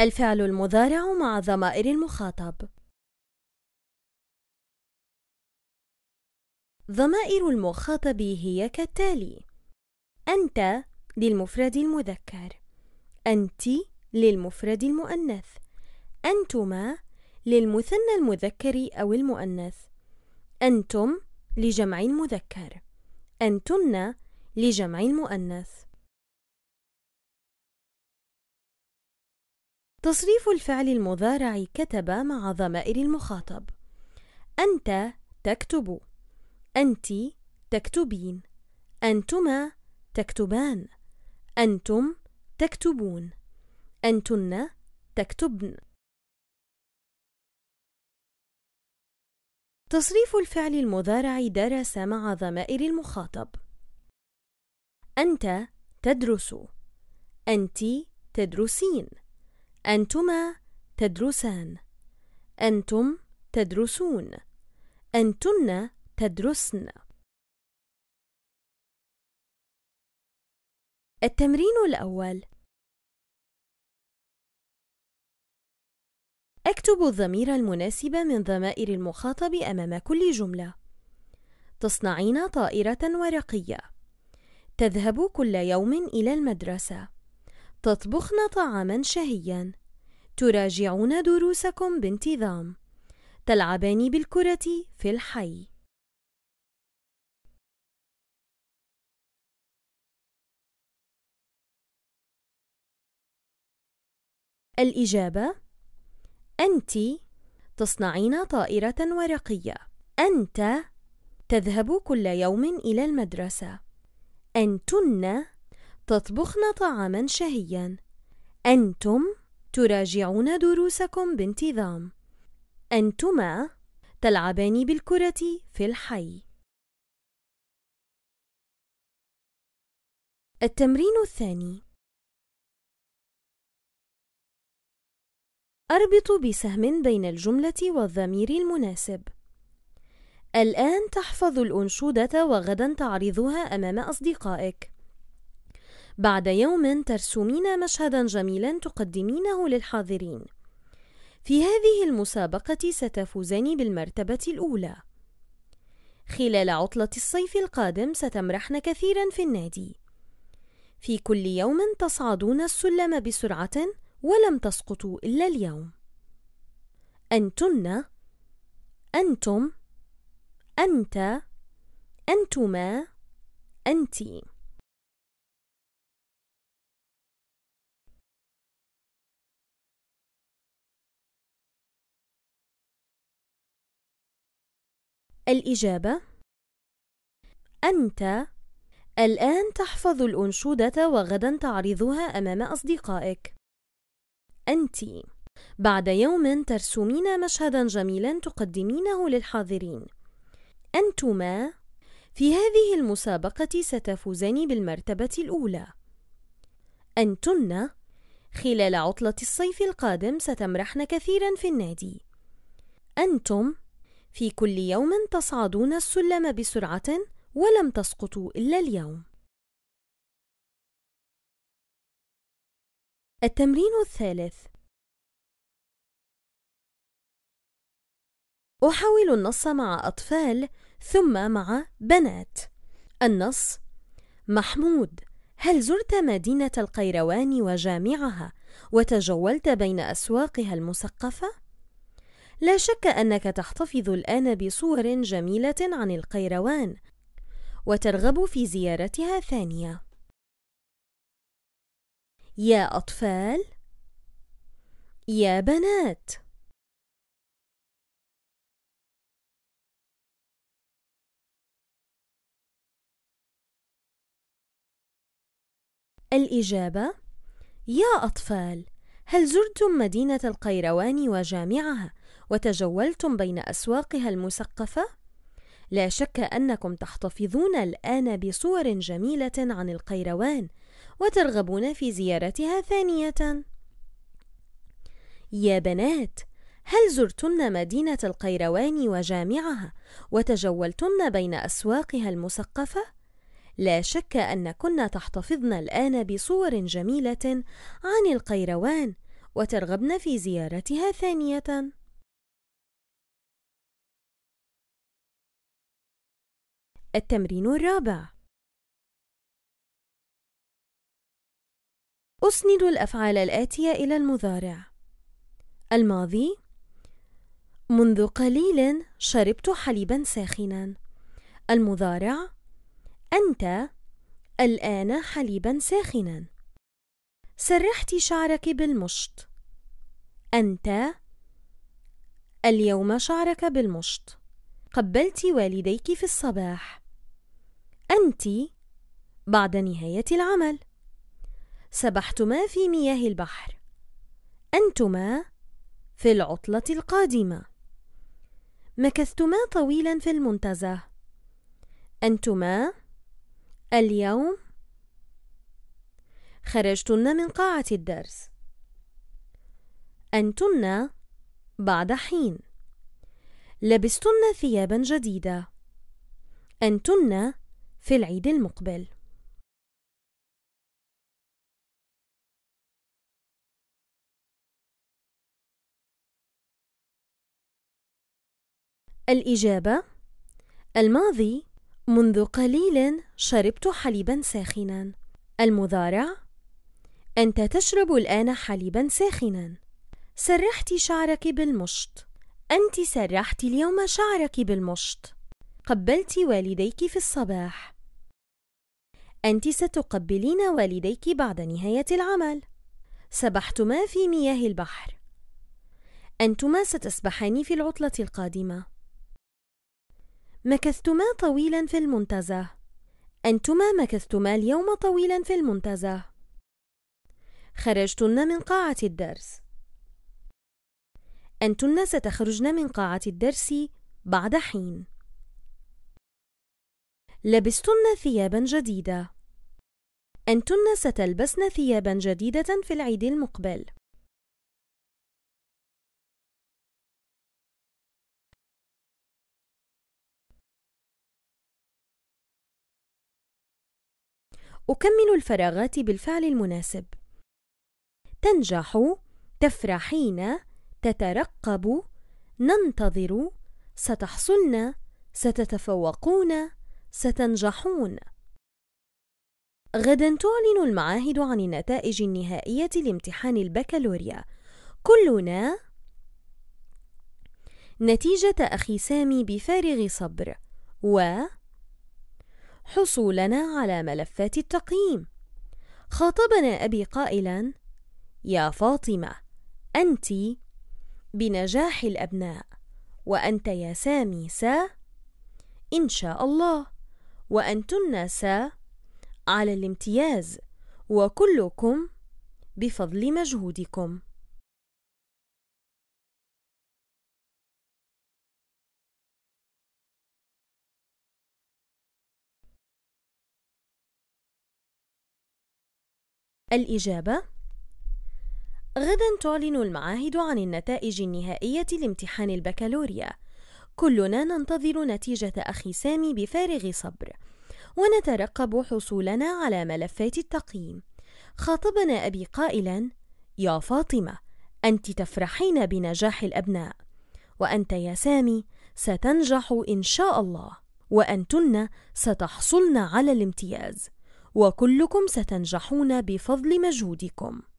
الفعل المضارع مع ضمائر المخاطب ضمائر المخاطب هي كالتالي أنت للمفرد المذكر أنت للمفرد المؤنث أنتما للمثنى المذكر أو المؤنث أنتم لجمع المذكر أنتن لجمع المؤنث تصريف الفعل المضارع كتب مع ضمائر المخاطب أنت تكتب أنت تكتبين أنتما تكتبان أنتم تكتبون أنتن تكتبن تصريف الفعل المضارع درس مع ضمائر المخاطب أنت تدرس أنت تدرسين أنتما تدرسان أنتم تدرسون أنتن تدرسن التمرين الأول اكتب الضمير المناسب من ضمائر المخاطب أمام كل جملة تصنعين طائرة ورقية تذهب كل يوم إلى المدرسة تطبخن طعاما شهيا تراجعون دروسكم بانتظام تلعبان بالكرة في الحي الإجابة أنتِ تصنعين طائرة ورقية أنت تذهب كل يوم إلى المدرسة أنتن تطبخن طعامًا شهيًا. أنتم تراجعون دروسكم بانتظام. أنتما تلعبان بالكرة في الحي. التمرين الثاني أربط بسهم بين الجملة والضمير المناسب الآن تحفظ الأنشودة وغدا تعرضها أمام أصدقائك بعد يوم ترسمين مشهدا جميلا تقدمينه للحاضرين في هذه المسابقة ستفوزان بالمرتبة الأولى خلال عطلة الصيف القادم ستمرحن كثيرا في النادي في كل يوم تصعدون السلم بسرعة ولم تسقطوا إلا اليوم أنتن أنتم أنت أنتما أنتِ الإجابة أنت الآن تحفظ الأنشودة وغدا تعرضها أمام أصدقائك أنتِ بعد يوم ترسمين مشهدا جميلا تقدمينه للحاضرين أنتما في هذه المسابقة ستفوزان بالمرتبة الأولى أنتن خلال عطلة الصيف القادم ستمرحن كثيرا في النادي أنتم في كل يوم تصعدون السلم بسرعة ولم تسقطوا إلا اليوم. التمرين الثالث أحاول النص مع أطفال ثم مع بنات. النص: محمود، هل زرت مدينة القيروان وجامعها وتجولت بين أسواقها المسقفة؟ لا شك أنك تحتفظ الآن بصور جميلة عن القيروان وترغب في زيارتها ثانية يا أطفال يا بنات الإجابة يا أطفال هل زرتم مدينة القيروان وجامعها؟ وتجولتم بين أسواقها المسقفة؟ لا شك أنكم تحتفظون الآن بصور جميلة عن القيروان وترغبون في زيارتها ثانية. يا بنات، هل زرتن مدينة القيروان وجامعها وتجولتن بين أسواقها المسقفة؟ لا شك أنكن تحتفظن الآن بصور جميلة عن القيروان وترغبن في زيارتها ثانية. التمرين الرابع أسند الأفعال الآتية إلى المضارع الماضي منذ قليل شربت حليبا ساخنا المضارع أنت الآن حليبا ساخنا سرحت شعرك بالمشط أنت اليوم شعرك بالمشط قبلت والديك في الصباح أنت بعد نهاية العمل سبحتما في مياه البحر أنتما في العطلة القادمة مكثتما طويلا في المنتزه أنتما اليوم خرجتن من قاعة الدرس أنتن بعد حين لبستن ثيابا جديدة أنتن في العيد المقبل الإجابة الماضي منذ قليل شربت حليبا ساخنا المضارع أنت تشرب الآن حليبا ساخنا سرحت شعرك بالمشط أنت سرحت اليوم شعرك بالمشط قبلت والديك في الصباح أنت ستقبلين والديك بعد نهاية العمل سبحتما في مياه البحر أنتما ستسبحان في العطلة القادمة مكثتما طويلا في المنتزه أنتما مكثتما اليوم طويلا في المنتزه خرجتن من قاعة الدرس أنتن ستخرجن من قاعة الدرس بعد حين لبستن ثيابا جديدة أنتن ستلبسن ثيابا جديدة في العيد المقبل أكمل الفراغات بالفعل المناسب تنجح تفرحين تترقب ننتظر ستحصلن ستتفوقون ستنجحون غدا تعلن المعاهد عن النتائج النهائية لامتحان البكالوريا كلنا نتيجة أخي سامي بفارغ صبر و حصولنا على ملفات التقييم خاطبنا أبي قائلا يا فاطمة أنت بنجاح الأبناء وأنت يا سامي سا إن شاء الله وأنتن سا على الامتياز وكلكم بفضل مجهودكم الإجابة غدا تعلن المعاهد عن النتائج النهائية لامتحان البكالوريا كلنا ننتظر نتيجة أخي سامي بفارغ صبر ونترقب حصولنا على ملفات التقييم خاطبنا أبي قائلا يا فاطمة أنت تفرحين بنجاح الأبناء وأنت يا سامي ستنجح إن شاء الله وأنتن ستحصلن على الامتياز وكلكم ستنجحون بفضل مجهودكم